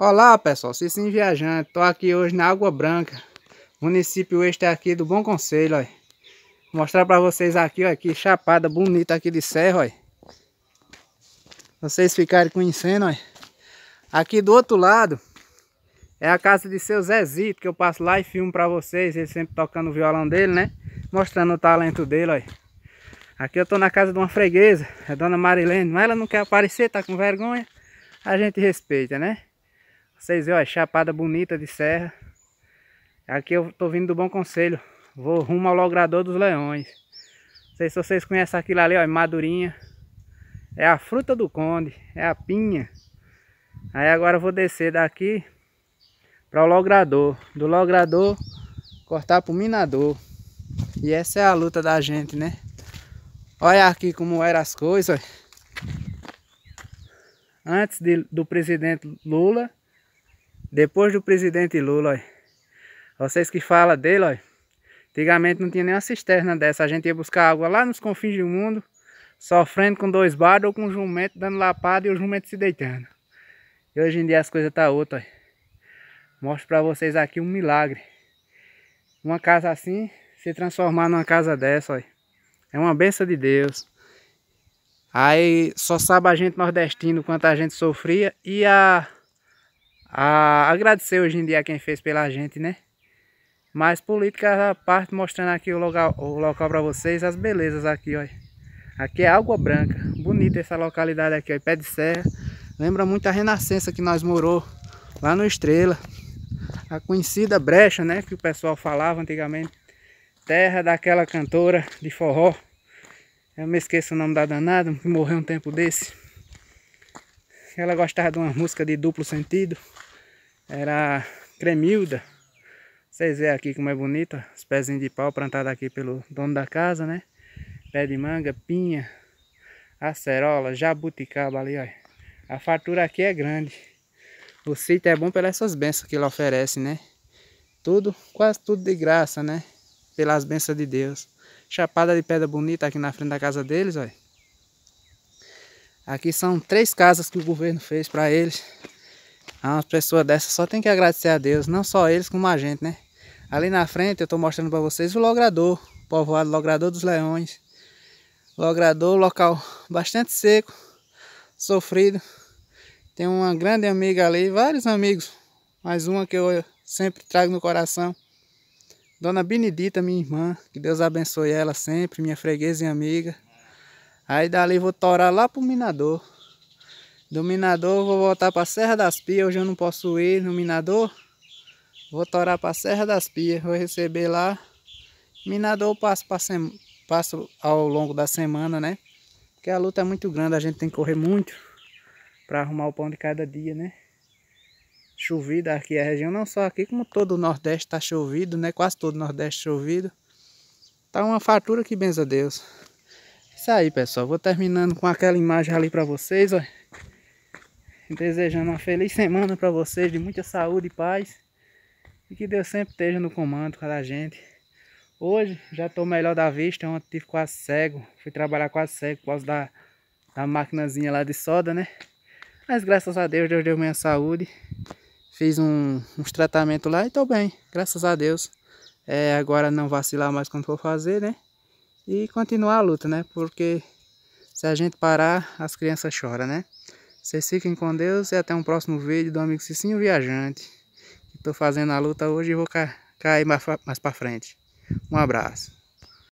Olá pessoal, Cicinho Viajante, estou aqui hoje na Água Branca, município este aqui do Bom Conselho, ó. mostrar para vocês aqui, ó, que chapada bonita aqui de serra, ó. Vocês ficarem conhecendo, ó. Aqui do outro lado é a casa de seu Zezito, que eu passo lá e filmo para vocês, ele sempre tocando o violão dele, né? Mostrando o talento dele, ó. Aqui eu estou na casa de uma freguesa, é Dona Marilene, mas ela não quer aparecer, tá com vergonha. A gente respeita, né? Vocês viram a chapada bonita de serra. Aqui eu tô vindo do Bom Conselho. Vou rumo ao Logrador dos Leões. Não sei se vocês conhecem aquilo ali, ó, é madurinha. É a fruta do conde, é a pinha. Aí agora eu vou descer daqui para o logrador. Do logrador cortar pro minador. E essa é a luta da gente, né? Olha aqui como eram as coisas. Antes de, do presidente Lula, depois do presidente Lula, ó, vocês que falam dele, ó, antigamente não tinha nenhuma cisterna dessa. A gente ia buscar água lá nos confins do mundo, sofrendo com dois bardos ou com um jumento dando lapada e o jumento se deitando. E hoje em dia as coisas tá outra. Mostro para vocês aqui um milagre. Uma casa assim se transformar numa casa dessa, ó. É uma benção de Deus. Aí só sabe a gente nordestino quanto a gente sofria e a a agradecer hoje em dia quem fez pela gente, né? Mas política à parte, mostrando aqui o local, o local para vocês, as belezas aqui, olha, Aqui é Água Branca, bonita essa localidade aqui, ó, pé de serra. Lembra muito a Renascença que nós morou lá no Estrela. A conhecida brecha, né, que o pessoal falava antigamente. Terra daquela cantora de forró. Eu me esqueço o nome da danada, que morreu um tempo desse. Ela gostava de uma música de duplo sentido. Era Cremilda. Vocês vê aqui como é bonita. Os pezinhos de pau plantados aqui pelo dono da casa, né? Pé de manga, pinha, acerola, jabuticaba ali, olha. A fartura aqui é grande. O sítio é bom pelas suas bênçãos que ele oferece, né? Tudo, quase tudo de graça, né? Pelas bênçãos de Deus. Chapada de pedra bonita aqui na frente da casa deles, olha. Aqui são três casas que o governo fez para eles. Ah, uma pessoa dessa só tem que agradecer a Deus, não só eles como a gente, né? Ali na frente eu estou mostrando para vocês o Logrador, povoado Logrador dos Leões. Logrador, local bastante seco, sofrido. Tem uma grande amiga ali, vários amigos, mas uma que eu sempre trago no coração. Dona Benedita, minha irmã, que Deus abençoe ela sempre, minha freguesa e amiga, Aí dali vou torar lá pro minador. Do minador vou voltar pra Serra das Pias. Hoje eu não posso ir no minador. Vou torar pra Serra das Pias. Vou receber lá. Minador eu passo, pra sem... passo ao longo da semana, né? Porque a luta é muito grande. A gente tem que correr muito pra arrumar o pão de cada dia, né? Chovida aqui a região. Não só aqui, como todo o Nordeste tá chovido, né? Quase todo o Nordeste chovido. Tá uma fartura que benza Deus isso aí, pessoal. Vou terminando com aquela imagem ali para vocês, ó. Desejando uma feliz semana para vocês, de muita saúde e paz. E que Deus sempre esteja no comando com a gente. Hoje já estou melhor da vista, ontem tive quase cego. Fui trabalhar quase cego por causa da, da maquinazinha lá de soda, né? Mas graças a Deus, Deus deu minha saúde. Fiz um, uns tratamentos lá e estou bem, graças a Deus. É, agora não vacilar mais quando for fazer, né? e continuar a luta, né? Porque se a gente parar, as crianças choram, né? Vocês fiquem com Deus e até um próximo vídeo do amigo Cicinho Viajante. Estou fazendo a luta hoje e vou cair mais, mais para frente. Um abraço.